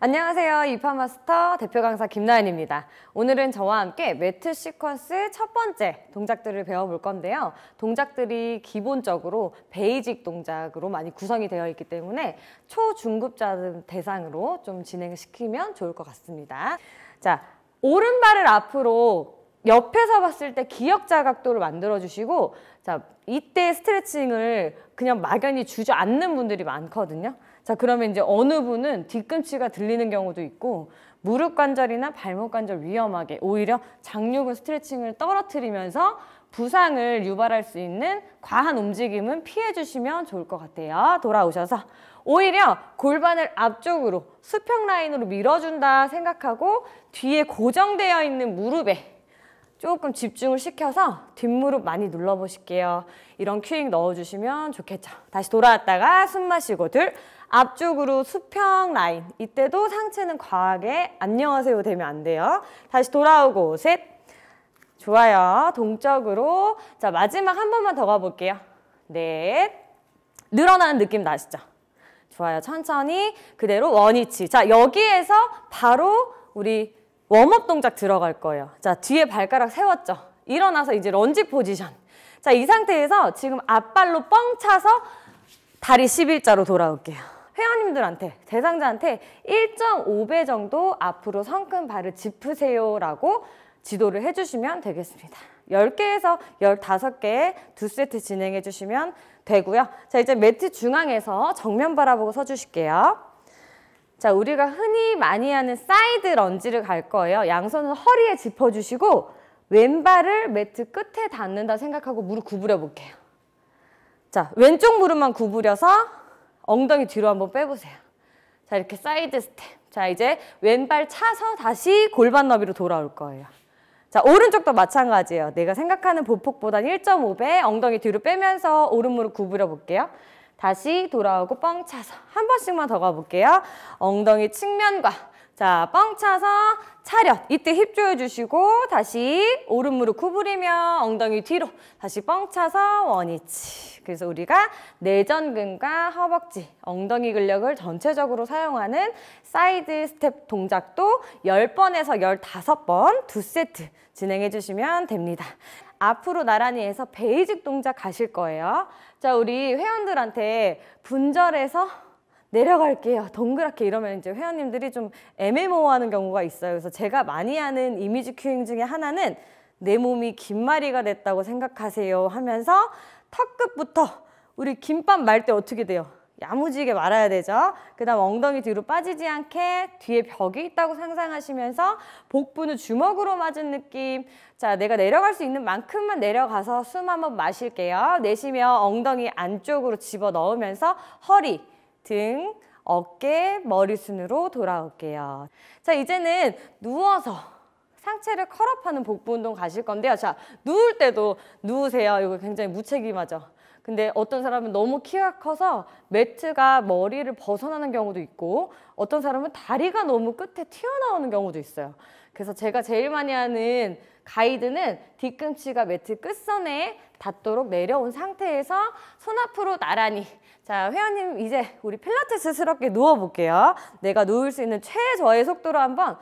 안녕하세요. 이파마스터 대표 강사 김나연입니다. 오늘은 저와 함께 매트 시퀀스 첫 번째 동작들을 배워볼 건데요. 동작들이 기본적으로 베이직 동작으로 많이 구성이 되어 있기 때문에 초중급자 대상으로 좀 진행시키면 좋을 것 같습니다. 자, 오른발을 앞으로 옆에서 봤을 때 기역자 각도를 만들어 주시고 자 이때 스트레칭을 그냥 막연히 주저앉는 분들이 많거든요 자 그러면 이제 어느 분은 뒤꿈치가 들리는 경우도 있고 무릎 관절이나 발목 관절 위험하게 오히려 장육근 스트레칭을 떨어뜨리면서 부상을 유발할 수 있는 과한 움직임은 피해 주시면 좋을 것 같아요. 돌아오셔서 오히려 골반을 앞쪽으로 수평 라인으로 밀어준다 생각하고 뒤에 고정되어 있는 무릎에 조금 집중을 시켜서 뒷무릎 많이 눌러보실게요. 이런 퀵 넣어주시면 좋겠죠. 다시 돌아왔다가 숨 마시고 둘, 앞쪽으로 수평 라인. 이때도 상체는 과하게 안녕하세요 되면 안 돼요. 다시 돌아오고 셋, 좋아요. 동적으로 자 마지막 한 번만 더 가볼게요. 넷, 늘어나는 느낌 나시죠? 좋아요. 천천히 그대로 원위치. 자 여기에서 바로 우리 웜업 동작 들어갈 거예요. 자, 뒤에 발가락 세웠죠. 일어나서 이제 런지 포지션. 자, 이 상태에서 지금 앞발로 뻥 차서 다리 11자로 돌아올게요. 회원님들한테, 대상자한테 1.5배 정도 앞으로 성큼 발을 짚으세요라고 지도를 해주시면 되겠습니다. 10개에서 15개 두 세트 진행해 주시면 되고요. 자, 이제 매트 중앙에서 정면 바라보고 서 주실게요. 자, 우리가 흔히 많이 하는 사이드 런지를 갈 거예요. 양손은 허리에 짚어주시고 왼발을 매트 끝에 닿는다 생각하고 무릎 구부려 볼게요. 자, 왼쪽 무릎만 구부려서 엉덩이 뒤로 한번 빼보세요. 자, 이렇게 사이드 스텝. 자, 이제 왼발 차서 다시 골반 너비로 돌아올 거예요. 자, 오른쪽도 마찬가지예요. 내가 생각하는 보폭보단 1.5배 엉덩이 뒤로 빼면서 오른 무릎 구부려 볼게요. 다시 돌아오고 뻥 차서 한 번씩만 더 가볼게요. 엉덩이 측면과 자, 뻥 차서 차렷. 이때 힙 조여주시고 다시 오른 무릎 구부리며 엉덩이 뒤로 다시 뻥 차서 원위치. 그래서 우리가 내전근과 허벅지, 엉덩이 근력을 전체적으로 사용하는 사이드 스텝 동작도 1 0번에서1 5번두 세트 진행해 주시면 됩니다. 앞으로 나란히 해서 베이직 동작 가실 거예요. 자, 우리 회원들한테 분절해서 내려갈게요. 동그랗게 이러면 이제 회원님들이 좀 애매모호하는 경우가 있어요. 그래서 제가 많이 하는 이미지 큐잉 중에 하나는 내 몸이 김말이가 됐다고 생각하세요 하면서 턱끝부터 우리 김밥 말 때 어떻게 돼요? 야무지게 말아야 되죠. 그 다음 엉덩이 뒤로 빠지지 않게 뒤에 벽이 있다고 상상하시면서 복부는 주먹으로 맞은 느낌. 자, 내가 내려갈 수 있는 만큼만 내려가서 숨 한번 마실게요. 내쉬며 엉덩이 안쪽으로 집어 넣으면서 허리, 등, 어깨, 머리 순으로 돌아올게요. 자, 이제는 누워서 상체를 컬업하는 복부 운동 가실 건데요. 자, 누울 때도 누우세요. 이거 굉장히 무책임하죠. 근데 어떤 사람은 너무 키가 커서 매트가 머리를 벗어나는 경우도 있고 어떤 사람은 다리가 너무 끝에 튀어나오는 경우도 있어요. 그래서 제가 제일 많이 하는 가이드는 뒤꿈치가 매트 끝선에 닿도록 내려온 상태에서 손 앞으로 나란히 자 회원님 이제 우리 필라테스스럽게 누워볼게요. 내가 누울 수 있는 최저의 속도로 한번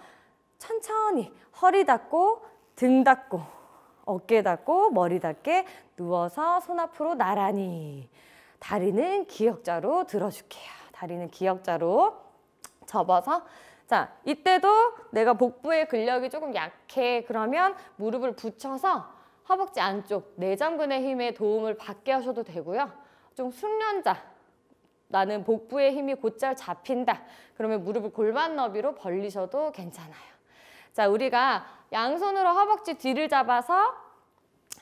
천천히 허리 닿고 등 닿고 어깨 닿고 머리 닿게 누워서 손 앞으로 나란히 다리는 기역자로 들어줄게요. 다리는 기역자로 접어서 자, 이때도 내가 복부의 근력이 조금 약해 그러면 무릎을 붙여서 허벅지 안쪽 내장근의 힘에 도움을 받게 하셔도 되고요. 좀 숙련자, 나는 복부의 힘이 곧잘 잡힌다. 그러면 무릎을 골반 너비로 벌리셔도 괜찮아요. 자, 우리가 양손으로 허벅지 뒤를 잡아서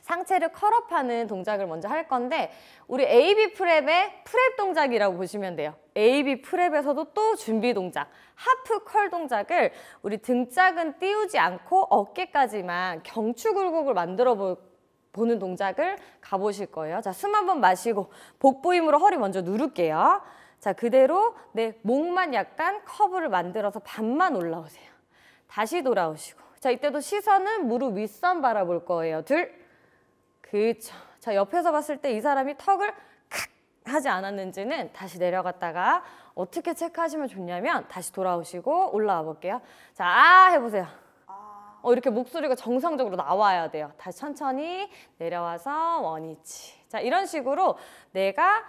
상체를 컬업하는 동작을 먼저 할 건데 우리 AB 프랩의 프랩 동작이라고 보시면 돼요. AB 프랩에서도 또 준비 동작, 하프 컬 동작을 우리 등짝은 띄우지 않고 어깨까지만 경추 굴곡을 만들어 볼 보는 동작을 가보실 거예요. 자, 숨 한 번 마시고 복부 힘으로 허리 먼저 누를게요. 자, 그대로 내 목만 약간 커브를 만들어서 반만 올라오세요. 다시 돌아오시고. 자, 이때도 시선은 무릎 윗선 바라볼 거예요. 둘. 그쵸. 자, 옆에서 봤을 때 이 사람이 턱을 하지 않았는지는 다시 내려갔다가 어떻게 체크하시면 좋냐면 다시 돌아오시고 올라와 볼게요. 자, 아 해보세요. 아. 어, 이렇게 목소리가 정상적으로 나와야 돼요. 다시 천천히 내려와서 원위치. 자, 이런 식으로 내가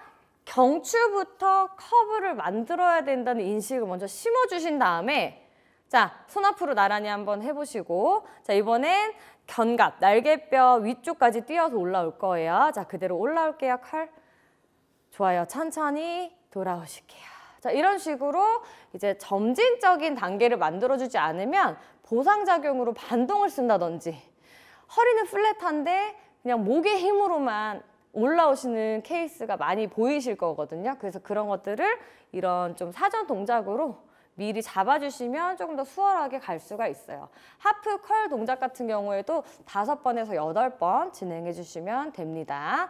경추부터 커브를 만들어야 된다는 인식을 먼저 심어주신 다음에 자, 손 앞으로 나란히 한번 해보시고 자, 이번엔 견갑, 날개뼈 위쪽까지 뛰어서 올라올 거예요. 자, 그대로 올라올게요, 칼. 좋아요. 천천히 돌아오실게요. 자, 이런 식으로 이제 점진적인 단계를 만들어주지 않으면 보상작용으로 반동을 쓴다든지 허리는 플랫한데 그냥 목의 힘으로만 올라오시는 케이스가 많이 보이실 거거든요. 그래서 그런 것들을 이런 좀 사전 동작으로 미리 잡아주시면 조금 더 수월하게 갈 수가 있어요. 하프 컬 동작 같은 경우에도 다섯 번에서 여덟 번 진행해 주시면 됩니다.